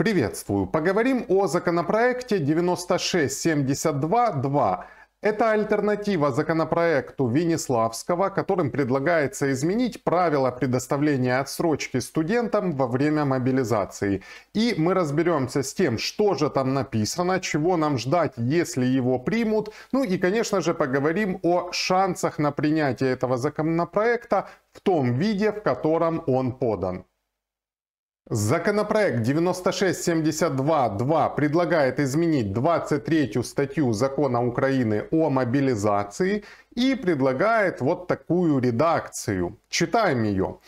Приветствую. Поговорим о законопроекте 9672-2. Это альтернатива законопроекту Венеславского, которым предлагается изменить правила предоставления отсрочки студентам во время мобилизации. И мы разберемся с тем, что же там написано, чего нам ждать, если его примут. Ну и, конечно же, поговорим о шансах на принятие этого законопроекта в том виде, в котором он подан. Законопроект 9672.2 предлагает изменить 23 статью закона Украины о мобилизации и предлагает вот такую редакцию. Читаем ее.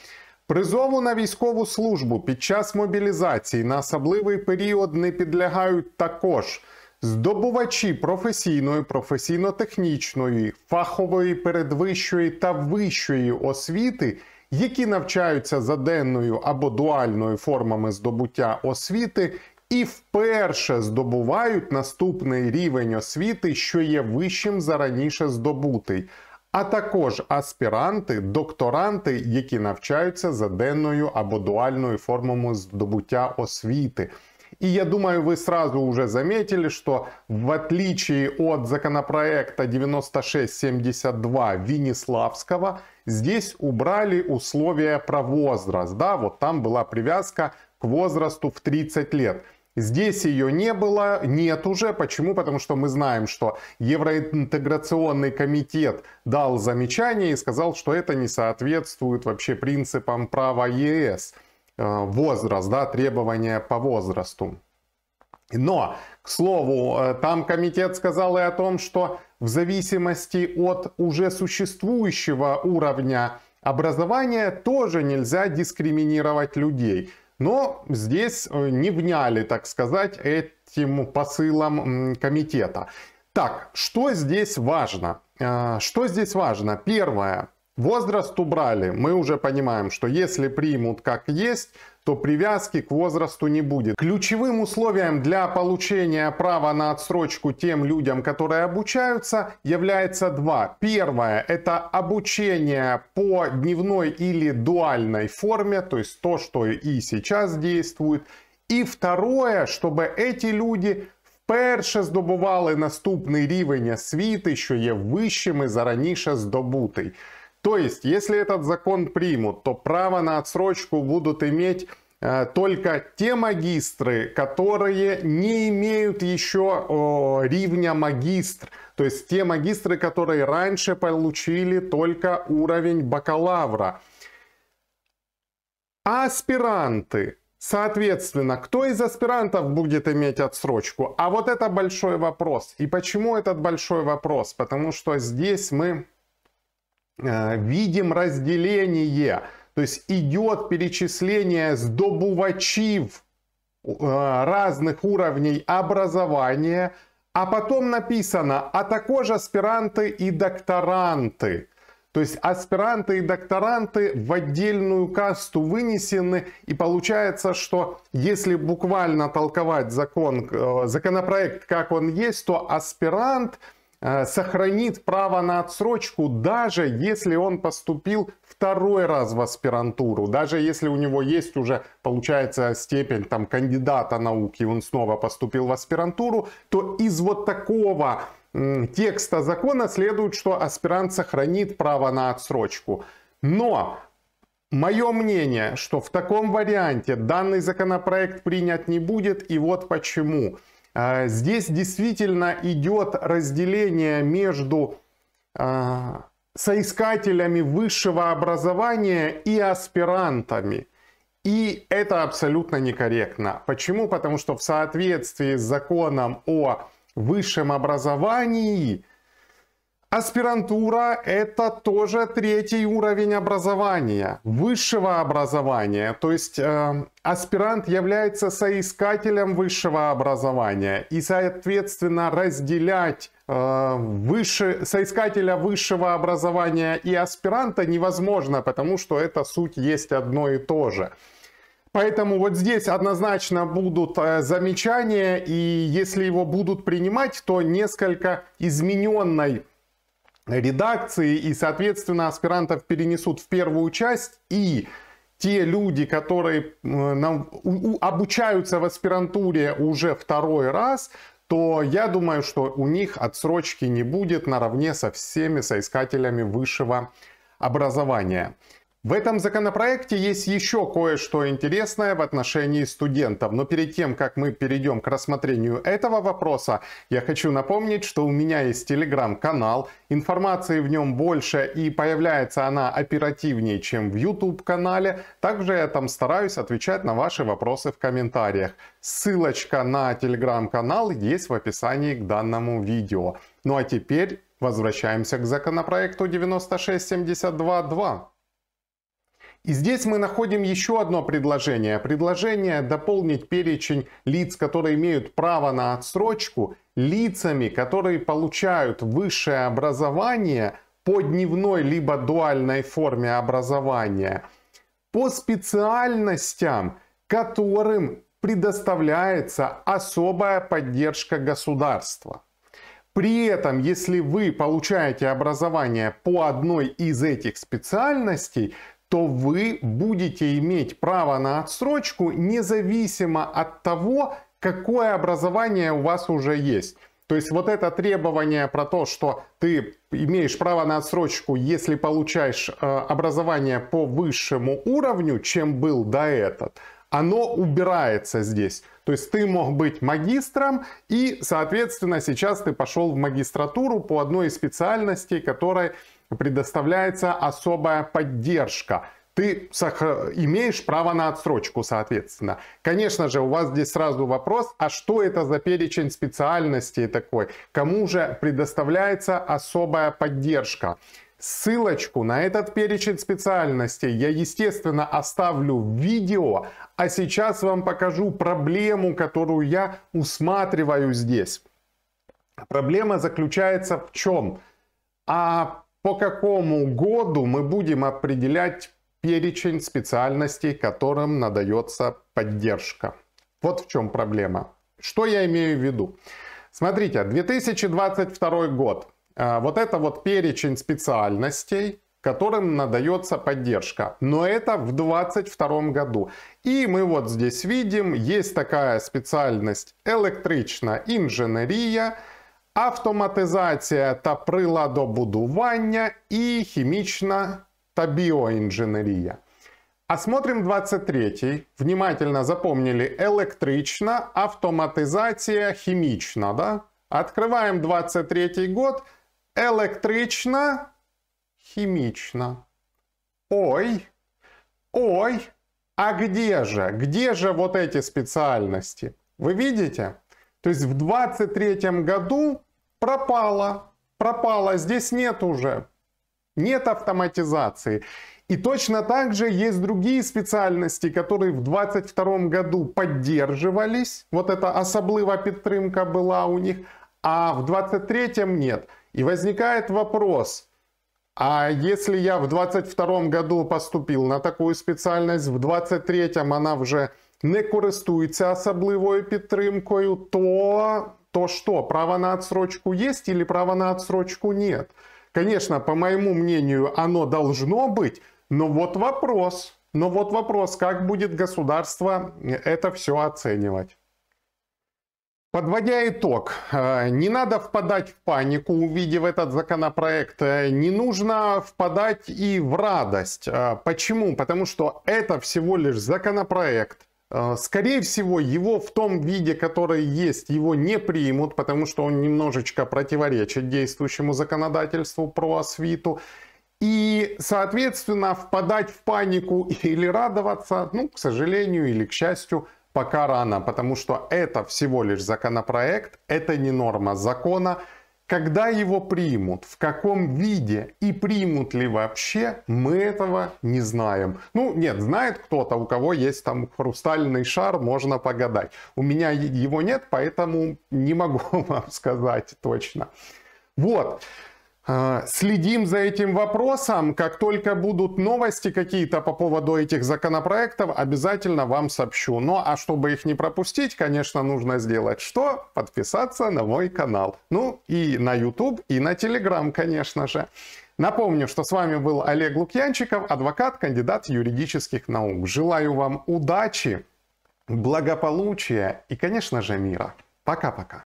Призову на військову службу під час мобілізації на особливий період не підлягають також здобувачі професійної, професійно-технічної, фахової передвищої та вищої освіти – які навчаються за денною або дуальною формами здобуття освіти. І вперше здобувають наступний рівень освіти, що є вищим за раніше здобутий, а також аспіранти, докторанти, які навчаються за денною або дуальною формами здобуття освіти. И я думаю, вы сразу уже заметили, что в отличие от законопроекта 9672 Виниславского, здесь убрали условия про возраст. Да, вот там была привязка к возрасту в 30 лет. Здесь ее не было, нет уже. Почему? Потому что мы знаем, что Евроинтеграционный комитет дал замечание и сказал, что это не соответствует вообще принципам права ЕС. Э, возраст, да, требования по возрасту. Но, к слову, э, там комитет сказал и о том, что в зависимости от уже существующего уровня образования тоже нельзя дискриминировать людей. Но здесь э, не вняли, так сказать, этим посылам комитета. Так, что здесь важно? Что здесь важно? Первое. Возраст убрали. Мы уже понимаем, что если примут как есть, то привязки к возрасту не будет. Ключевым условием для получения права на отсрочку тем людям, которые обучаются, является два. Первое – это обучение по дневной или дуальной форме, то есть то, что и сейчас действует. И второе, чтобы эти люди Перше здобували наступний рівень освіти, що є вищим і зараніше здобутий. То есть, если этот закон примут, то право на отсрочку будут иметь э, только те магистры, которые не имеют еще рівня магистр, то есть те магистры, которые раньше получили только уровень бакалавра. А аспиранты, соответственно, кто из аспирантов будет иметь отсрочку? А вот это большой вопрос. И почему этот большой вопрос? Потому что здесь мы Э, видим разделение, то есть идет перечисление сдобувачив э, разных уровней образования, а потом написано, а також аспиранты и докторанты. То есть аспиранты и докторанты в отдельную касту вынесены, и получается, что если буквально толковать закон, э, законопроект, как он есть, то аспирант – Э, сохранит право на отсрочку, даже если он поступил второй раз в аспирантуру, даже если у него есть уже, получается, степень там, кандидата наук и он снова поступил в аспирантуру, то из вот такого текста закона следует, что аспирант сохранит право на отсрочку. Но Мое мнение, что в таком варианте данный законопроект принят не будет, и вот почему. А, здесь действительно идет разделение между а, соискателями высшего образования и аспирантами. И это абсолютно некорректно. Почему? Потому что в соответствии с законом о высшем образовании Аспирантура – это тоже третий уровень образования, высшего образования. То есть э, аспирант является соискателем высшего образования и, соответственно, разделять э, выше, соискателя высшего образования и аспиранта невозможно, потому что это суть есть одно и то же. Поэтому вот здесь однозначно будут э, замечания, и если его будут принимать, то несколько измененной редакции, и, соответственно, аспирантов перенесут в первую часть, и те люди, которые обучаются в аспирантуре уже второй раз, то я думаю, что у них отсрочки не будет наравне со всеми соискателями высшего образования. В этом законопроекте есть еще кое-что интересное в отношении студентов. Но перед тем, как мы перейдем к рассмотрению этого вопроса, я хочу напомнить, что у меня есть телеграм-канал. Информации в нем больше и появляется она оперативнее, чем в YouTube-канале. Также я там стараюсь отвечать на ваши вопросы в комментариях. Ссылочка на телеграм-канал есть в описании к данному видео. Ну а теперь возвращаемся к законопроекту 9672.2. И здесь мы находим еще одно предложение. Предложение дополнить перечень лиц, которые имеют право на отсрочку, лицами, которые получают высшее образование по дневной либо дуальной форме образования, по специальностям, которым предоставляется особая поддержка государства. При этом, если вы получаете образование по одной из этих специальностей, то вы будете иметь право на отсрочку независимо от того, какое образование у вас уже есть. То есть вот это требование про то, что ты имеешь право на отсрочку, если получаешь э, образование по высшему уровню, чем был до этого, оно убирается здесь. То есть ты мог быть магистром и, соответственно, сейчас ты пошел в магистратуру по одной из специальностей, которая предоставляется особая поддержка – ты имеешь право на отсрочку, соответственно. Конечно же, у вас здесь сразу вопрос, а что это за перечень специальностей такой? Кому же предоставляется особая поддержка? Ссылочку на этот перечень специальностей я, естественно, оставлю в видео, а сейчас вам покажу проблему, которую я усматриваю здесь. Проблема заключается в чем? А по какому году мы будем определять перечень специальностей, которым надается поддержка. Вот в чем проблема. Что я имею в виду? Смотрите, 2022 год. А, вот это вот перечень специальностей, которым надается поддержка. Но это в 2022 году. И мы вот здесь видим, есть такая специальность электричная инженерия, автоматизація та приладобудування і хімічна та біоінженерія. А смотрим 23. Внимательно запомнили электрично, автоматизация, химично, да? Открываем 23 год. Электрично, химично. Ой, ой, а где же? Где же вот эти специальности? Вы видите? То есть в 23 году пропало, пропало, здесь нет уже, нет автоматизации. И точно так же есть другие специальности, которые в 22 году поддерживались. Вот это особлива подтримка была у них, а в 23 нет. И возникает вопрос, а если я в 22 году поступил на такую специальность, в 23 она уже не користується особливою підтримкою, то то що право на отсрочку есть или право на отсрочку нет? Конечно, по моему мнению, оно должно быть, но вот вопрос, но вот вопрос, как будет государство э, это все оценивать. Подводя итог, э, не надо впадать в панику, увидев этот законопроект, э, не нужно впадать и в радость. Почему? Потому что это всего лишь законопроект, Э, скорее всего, его в том виде, который есть, его не примут, потому что он немножечко противоречит действующему законодательству про освиту. И, соответственно, впадать в панику или радоваться, ну, к сожалению или к счастью, пока рано, потому что это всего лишь законопроект, это не норма закона, когда его примут, в каком виде и примут ли вообще, мы этого не знаем. Ну, нет, знает кто-то, у кого есть там хрустальный шар, можно погадать. У меня его нет, поэтому не могу вам сказать точно. Вот. А, следим за этим вопросом. Как только будут новости какие-то по поводу этих законопроектов, обязательно вам сообщу. Ну а чтобы их не пропустить, конечно, нужно сделать что? Подписаться на мой канал. Ну и на YouTube, и на Telegram, конечно же. Напомню, что с вами был Олег Лукьянчиков, адвокат, кандидат юридических наук. Желаю вам удачи, благополучия и, конечно же, мира. Пока-пока.